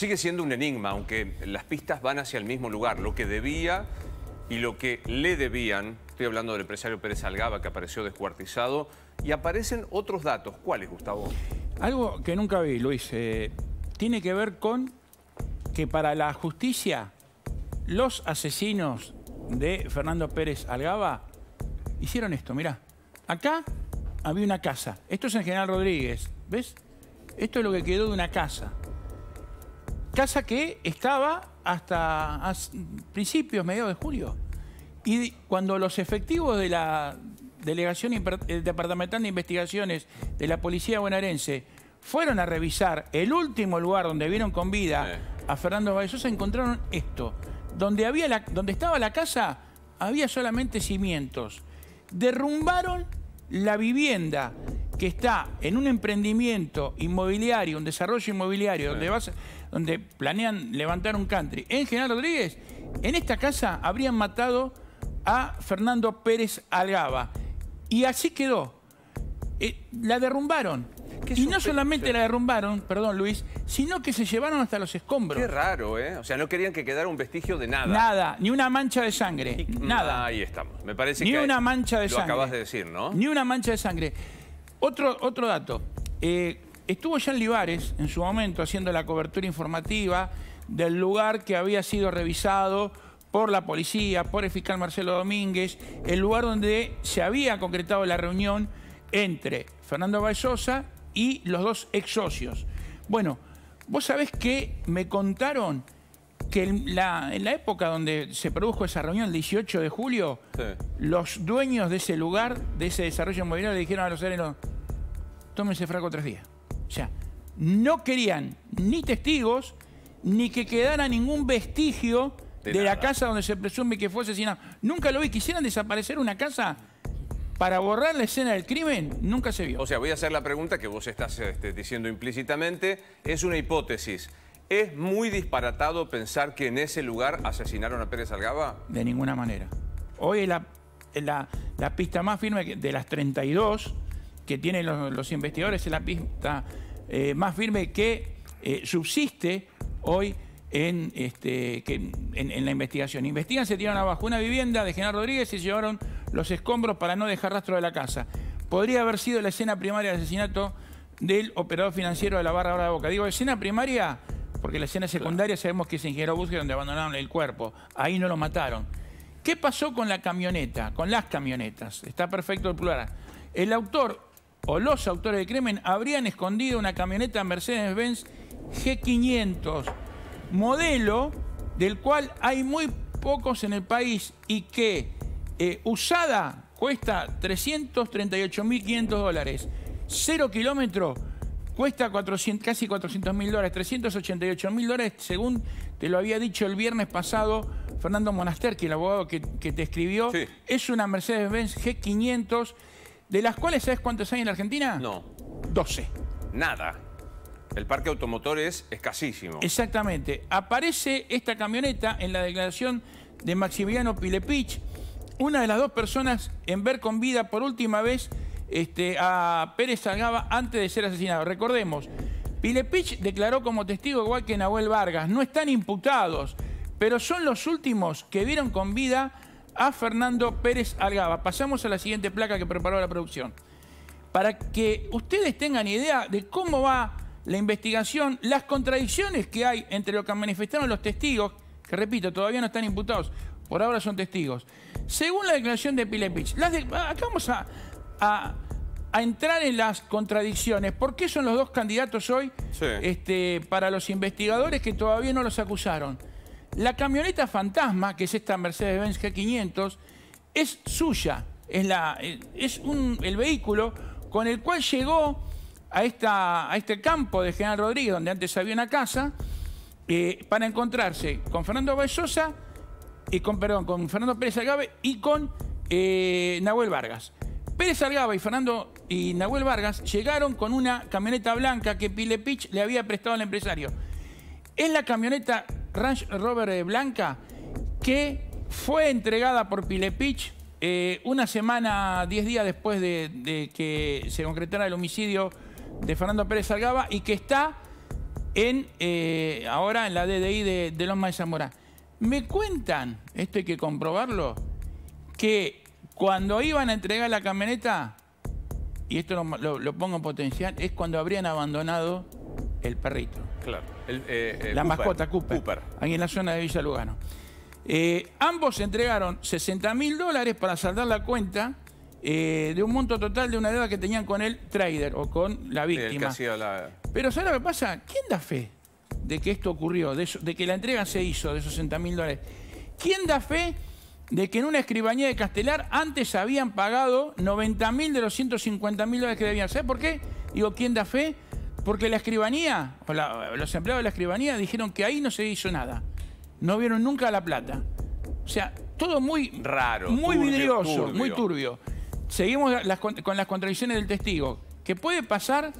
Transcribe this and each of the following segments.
Sigue siendo un enigma, aunque las pistas van hacia el mismo lugar. Lo que debía y lo que le debían, estoy hablando del empresario Pérez Algaba que apareció descuartizado, y aparecen otros datos. ¿Cuáles, Gustavo? Algo que nunca vi, Luis, eh, tiene que ver con que para la justicia los asesinos de Fernando Pérez Algaba hicieron esto, mirá. Acá había una casa. Esto es en General Rodríguez, ¿ves? Esto es lo que quedó de una casa casa que estaba hasta, principios, medio de julio. Y cuando los efectivos de la Delegación eh, Departamental de Investigaciones de la Policía Bonaerense fueron a revisar el último lugar donde vieron con vida a Fernando Baezosa, encontraron esto. Donde, había donde estaba la casa había solamente cimientos. Derrumbaron la vivienda que está en un emprendimiento inmobiliario, un desarrollo inmobiliario, donde, donde planean levantar un country, en General Rodríguez, en esta casa habrían matado a Fernando Pérez Algaba. Y así quedó. Eh, la derrumbaron. Y no solamente la derrumbaron, perdón Luis, sino que se llevaron hasta los escombros. Qué raro, ¿eh? O sea, no querían que quedara un vestigio de nada. Nada, ni una mancha de sangre, nada. Ahí estamos, me parece que... Ni una mancha de sangre. acabas de decir, ¿no? Ni una mancha de sangre. Otro, otro dato. Eh, estuvo Jean Livares en su momento haciendo la cobertura informativa del lugar que había sido revisado por la policía, por el fiscal Marcelo Domínguez, el lugar donde se había concretado la reunión entre Fernando Sosa y los dos ex socios. Bueno, vos sabés que me contaron que en la, época donde se produjo esa reunión, el 18 de julio, los dueños de ese lugar, de ese desarrollo inmobiliario, le dijeron a los serenos, tómense fraco tres días. O sea, no querían ni testigos, ni que quedara ningún vestigio de, la casa donde se presume que fue asesinado. Nunca lo vi. Quisieran desaparecer una casa para borrar la escena del crimen, nunca se vio. O sea, voy a hacer la pregunta que vos estás este, diciendo implícitamente. Es una hipótesis. ¿Es muy disparatado pensar que en ese lugar asesinaron a Pérez Algaba? De ninguna manera. Hoy es la, pista más firme de las 32 que tienen los, investigadores, es la pista eh, más firme que eh, subsiste hoy en, este, que, en, la investigación. Investigan, se tiraron abajo una vivienda de General Rodríguez y se llevaron los escombros para no dejar rastro de la casa. Podría haber sido la escena primaria del asesinato del operador financiero de la barra de Boca. Digo, escena primaria porque la escena secundaria sabemos que es en Jerobuque donde abandonaron el cuerpo. Ahí no lo mataron. ¿Qué pasó con la camioneta? Con las camionetas. Está perfecto el plural. El autor o los autores de crimen habrían escondido una camioneta Mercedes-Benz G500, modelo del cual hay muy pocos en el país y que eh, usada cuesta 338.500 dólares, cero kilómetro. Cuesta casi 400 mil dólares, 388 mil dólares, según te lo había dicho el viernes pasado Fernando Monaster, que el abogado que, te escribió. Es una Mercedes-Benz G500, de las cuales, ¿sabes cuántas hay en Argentina? No. 12. Nada. El parque automotor es escasísimo. Exactamente. Aparece esta camioneta en la declaración de Maximiliano Pilepich, una de las dos personas en ver con vida por última vez este, a Pérez Algaba antes de ser asesinado. Recordemos, Pilepich declaró como testigo igual que Nahuel Vargas. No están imputados, pero son los últimos que vieron con vida a Fernando Pérez Algaba. Pasamos a la siguiente placa que preparó la producción. Para que ustedes tengan idea de cómo va la investigación, las contradicciones que hay entre lo que manifestaron los testigos, que repito, todavía no están imputados, por ahora son testigos. Según la declaración de Pilepich, las acá vamos a, a, entrar en las contradicciones. ¿Por qué son los dos candidatos hoy este, para los investigadores que todavía no los acusaron? La camioneta fantasma, que es esta Mercedes-Benz G500, es suya. Es, la, es el vehículo con el cual llegó a, esta, a este campo de General Rodríguez, donde antes había una casa, eh, para encontrarse con Fernando y con, perdón, con Fernando Pérez Agave y con eh, Nahuel Vargas. Pérez Salgaba y Fernando y Nahuel Vargas llegaron con una camioneta blanca que Pilepich le había prestado al empresario. Es la camioneta Range Rover eh, blanca que fue entregada por Pilepich eh, una semana, diez días después de, que se concretara el homicidio de Fernando Pérez Salgaba y que está en, eh, ahora en la DDI de, de Loma de Zamora. Me cuentan, esto hay que comprobarlo, que cuando iban a entregar la camioneta, y esto lo, pongo en potencial, es cuando habrían abandonado el perrito. Claro. Eh, eh, la mascota Cooper, Cooper, Ahí en la zona de Villa Lugano. Eh, ambos entregaron 60 mil dólares para saldar la cuenta de un monto total de una deuda que tenían con el trader o con la víctima. Pero ¿sabes lo que pasa? ¿Quién da fe de que esto ocurrió, de, que la entrega se hizo de esos 60 mil dólares? ¿Quién da fe de que en una escribanía de Castelar antes habían pagado 90.000 de los 150.000 dólares que debían. ¿Sabes por qué? Digo, ¿quién da fe? Porque la escribanía, o los empleados de la escribanía dijeron que ahí no se hizo nada. No vieron nunca la plata. O sea, todo muy raro. Muy vidrioso, muy turbio. Seguimos con las contradicciones del testigo, que puede pasar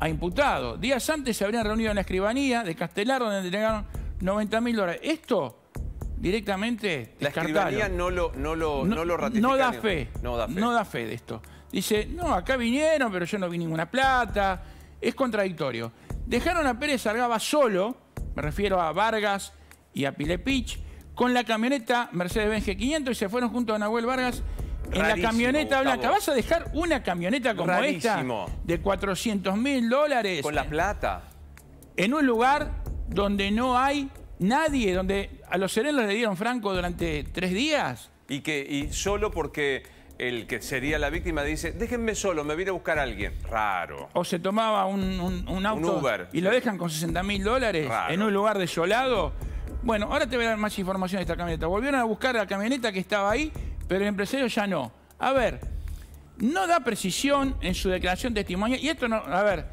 a imputado. Días antes se habrían reunido en la escribanía de Castelar donde entregaron 90.000 dólares. Esto directamente La escribanía no lo, no lo, no, da, fe, no da fe. No da fe de esto. Dice, no, acá vinieron, pero yo no vi ninguna plata. Es contradictorio. Dejaron a Pérez Argaba solo, me refiero a Vargas y a Pilepich, con la camioneta Mercedes-Benz G500 y se fueron junto a Nahuel Vargas en la camioneta blanca. ¿Vas a dejar una camioneta como Rarísimo. esta de 400 mil dólares? Con la plata. En un lugar donde no hay Nadie, donde a los serenos le dieron Franco durante tres días. Y, que, solo porque el que sería la víctima dice, déjenme solo, me viene a buscar a alguien. Raro. O se tomaba un, un, auto y lo dejan con 60 mil dólares en un lugar desolado. Bueno, ahora te voy a dar más información de esta camioneta. Volvieron a buscar la camioneta que estaba ahí, pero el empresario ya no. A ver, no da precisión en su declaración de testimonio. Y esto no, a ver,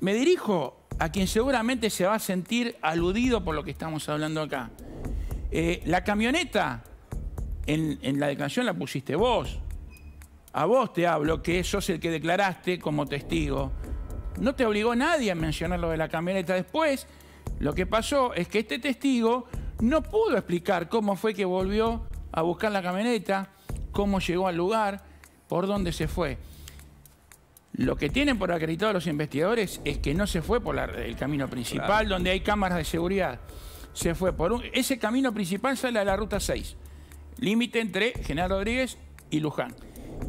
me dirijo a quien seguramente se va a sentir aludido por lo que estamos hablando acá. Eh, la camioneta, en, en, la declaración la pusiste vos. A vos te hablo, que sos el que declaraste como testigo. No te obligó nadie a mencionar lo de la camioneta después. Lo que pasó es que este testigo no pudo explicar cómo fue que volvió a buscar la camioneta, cómo llegó al lugar, por dónde se fue. Lo que tienen por acreditado los investigadores es que no se fue por el camino principal donde hay cámaras de seguridad. Se fue por ese camino principal sale a la ruta 6, límite entre General Rodríguez y Luján.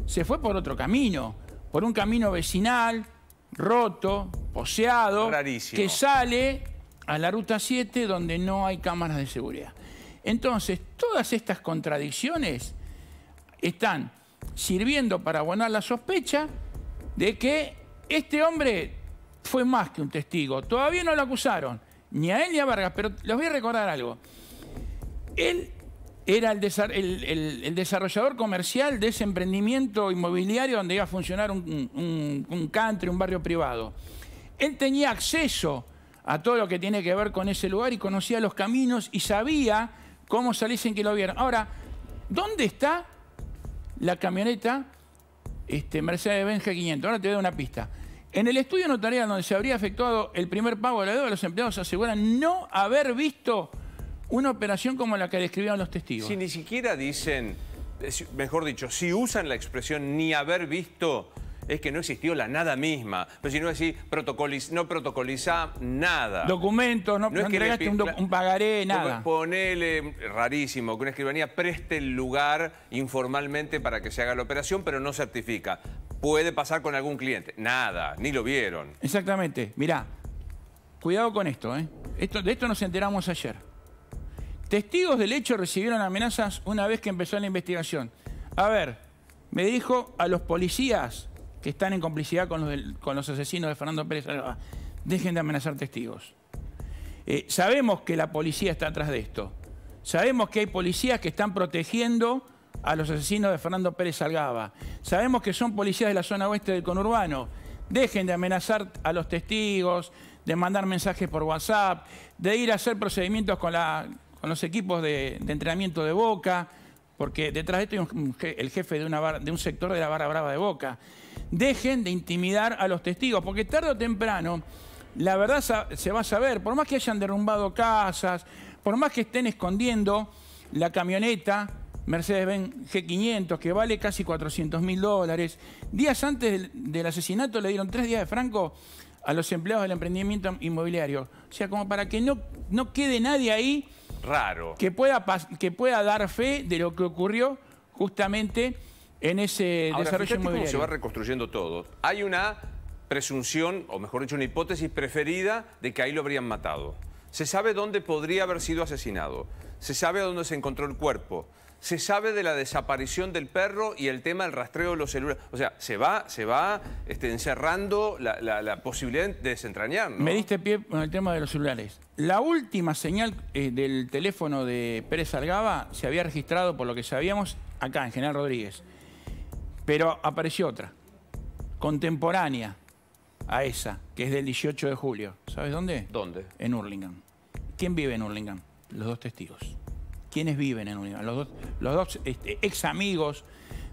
Se fue por otro camino, por un camino vecinal, roto, poseado, que sale a la ruta 7 donde no hay cámaras de seguridad. Entonces, todas estas contradicciones están sirviendo para abonar la sospecha de que este hombre fue más que un testigo. Todavía no lo acusaron, ni a él ni a Vargas, pero les voy a recordar algo. Él era el, desarrollador comercial de ese emprendimiento inmobiliario donde iba a funcionar un, un, un country, un barrio privado. Él tenía acceso a todo lo que tiene que ver con ese lugar y conocía los caminos y sabía cómo salir que lo vieran. Ahora, ¿dónde está la camioneta este, Mercedes-Benz 500 Ahora te doy una pista. En el estudio notarial donde se habría efectuado el primer pago de la deuda, los empleados aseguran no haber visto una operación como la que describían los testigos. Si ni siquiera dicen, eh, mejor dicho, si usan la expresión ni haber visto es que no existió la nada misma. Pero si no decís, no protocoliza nada. Documentos, no, un, pagaré, nada. Ponele, rarísimo, que una escribanía preste el lugar informalmente para que se haga la operación, pero no certifica. Puede pasar con algún cliente. Nada, ni lo vieron. Exactamente. Mirá, cuidado con esto, ¿eh? Esto, de esto nos enteramos ayer. Testigos del hecho recibieron amenazas una vez que empezó la investigación. A ver, me dijo a los policías que están en complicidad con los, asesinos de Fernando Pérez Alba. Dejen de amenazar testigos. Eh, sabemos que la policía está atrás de esto. Sabemos que hay policías que están protegiendo a los asesinos de Fernando Pérez Salgaba. Sabemos que son policías de la zona oeste del conurbano. Dejen de amenazar a los testigos, de mandar mensajes por WhatsApp, de ir a hacer procedimientos con, los equipos de entrenamiento de boca porque detrás de esto hay el jefe de, un sector de la barra brava de Boca. Dejen de intimidar a los testigos, porque tarde o temprano la verdad se va a saber, por más que hayan derrumbado casas, por más que estén escondiendo la camioneta Mercedes-Benz G500, que vale casi 400 mil dólares. Días antes del, asesinato le dieron tres días de franco a los empleados del emprendimiento inmobiliario. O sea, como para que no, no quede nadie ahí Raro. Que pueda, que pueda dar fe de lo que ocurrió justamente en ese momento. desarrollo se va reconstruyendo todo. Hay una presunción, o mejor dicho, una hipótesis preferida de que ahí lo habrían matado. Se sabe dónde podría haber sido asesinado. Se sabe dónde se encontró el cuerpo se sabe de la desaparición del perro y el tema del rastreo de los celulares. O sea, se va, se va este, encerrando la, posibilidad de desentrañar. Me diste pie con el tema de los celulares. La última señal eh, del teléfono de Pérez Algaba se había registrado, por lo que sabíamos, acá, en General Rodríguez. Pero apareció otra, contemporánea a esa, que es del 18 de julio. ¿Sabes dónde? ¿Dónde? En Hurlingham. ¿Quién vive en Hurlingham? Los dos testigos quienes viven en Unión. Los dos, los dos este, ex amigos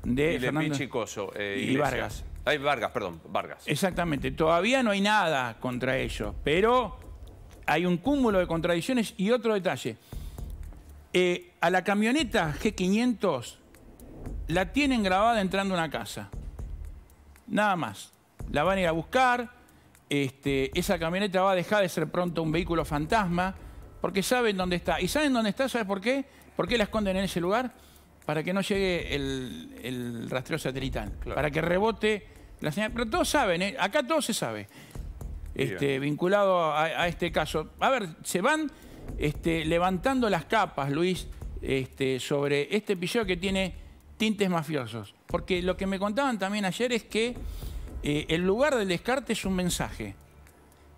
de y Fernando Chicoso, eh, y Vargas. hay Vargas, perdón, Vargas. Exactamente. Todavía no hay nada contra ellos, pero hay un cúmulo de contradicciones y otro detalle. Eh, a la camioneta G500 la tienen grabada entrando a una casa. Nada más. La van a ir a buscar. Este, esa camioneta va a dejar de ser pronto un vehículo fantasma porque saben dónde está. ¿Y saben dónde está? ¿Sabes por qué? ¿Por qué la esconden en ese lugar? Para que no llegue el, rastreo satelital, para que rebote la señal. Pero todos saben, ¿eh? acá todo se sabe, este, vinculado a, este caso. A ver, se van este, levantando las capas, Luis, este, sobre este pillo que tiene tintes mafiosos. Porque lo que me contaban también ayer es que eh, el lugar del descarte es un mensaje.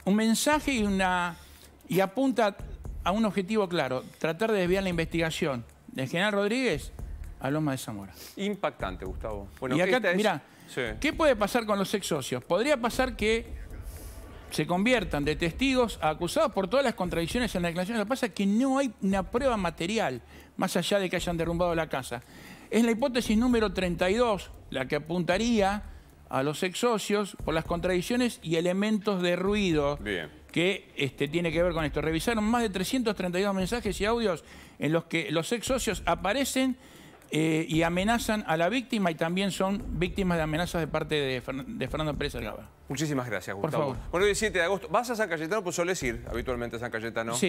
Un mensaje y una... Y apunta a un objetivo claro, tratar de desviar la investigación del general Rodríguez a Loma de Zamora. Impactante, Gustavo. Bueno, y acá, ¿qué puede pasar con los ex socios? Podría pasar que se conviertan de testigos a acusados por todas las contradicciones en la declaración. Lo que pasa es que no hay una prueba material, más allá de que hayan derrumbado la casa. Es la hipótesis número 32 la que apuntaría a los ex socios por las contradicciones y elementos de ruido. Bien que este, tiene que ver con esto. Revisaron más de 332 mensajes y audios en los que los ex socios aparecen eh, y amenazan a la víctima y también son víctimas de amenazas de parte de, Fernando Pérez Algaba. Muchísimas gracias, Gustavo. Por favor. Bueno, el de agosto. ¿Vas a San Cayetano? Pues sueles ir habitualmente a San Cayetano. Sí.